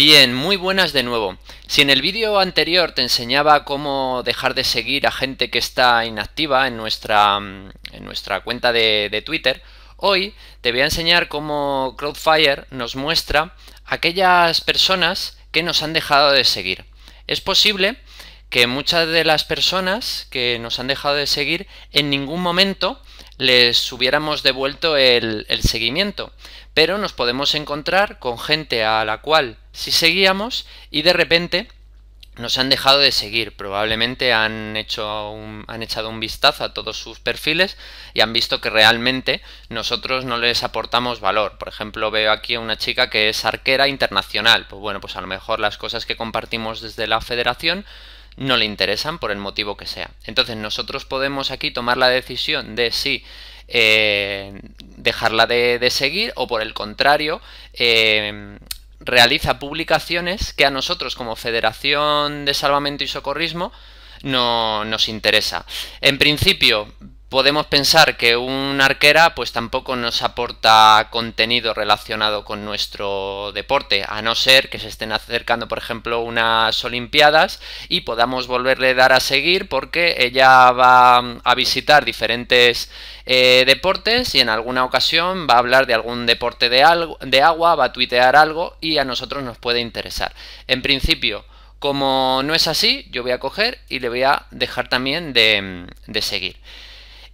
Bien, muy buenas de nuevo. Si en el vídeo anterior te enseñaba cómo dejar de seguir a gente que está inactiva en nuestra, mm, en nuestra cuenta de, Twitter, hoy te voy a enseñar cómo Crowdfire nos muestra aquellas personas que nos han dejado de seguir. Es posible que muchas de las personas que nos han dejado de seguir en ningún momento les hubiéramos devuelto el seguimiento, pero nos podemos encontrar con gente a la cual si seguíamos y de repente nos han dejado de seguir. Probablemente han, hecho han echado un vistazo a todos sus perfiles y han visto que realmente nosotros no les aportamos valor. Por ejemplo, veo aquí a una chica que es arquera internacional. Pues bueno, pues a lo mejor las cosas que compartimos desde la federación no le interesan por el motivo que sea. Entonces nosotros podemos aquí tomar la decisión de si eh, dejarla de, seguir o por el contrario eh, realiza publicaciones que a nosotros como Federación de Salvamento y Socorrismo no, nos interesa. En principio, podemos pensar que una arquera pues tampoco nos aporta contenido relacionado con nuestro deporte, a no ser que se estén acercando por ejemplo unas olimpiadas y podamos volverle a dar a seguir porque ella va a visitar diferentes eh, deportes y en alguna ocasión va a hablar de algún deporte de, agua, va a tuitear algo y a nosotros nos puede interesar. En principio, como no es así, yo voy a coger y le voy a dejar también de, de seguir.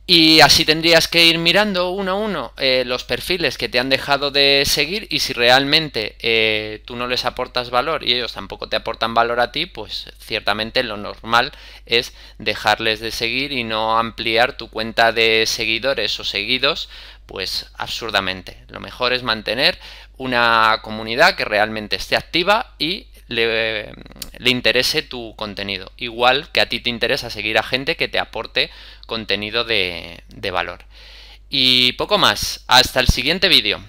Y así tendrías que ir mirando uno a uno eh, los perfiles que te han dejado de seguir y si realmente eh, tú no les aportas valor y ellos tampoco te aportan valor a ti, pues ciertamente lo normal es dejarles de seguir y no ampliar tu cuenta de seguidores o seguidos, pues absurdamente. Lo mejor es mantener una comunidad que realmente esté activa y le, le interese tu contenido. Igual que a ti te interesa seguir a gente que te aporte contenido de, de valor. Y poco más. Hasta el siguiente vídeo.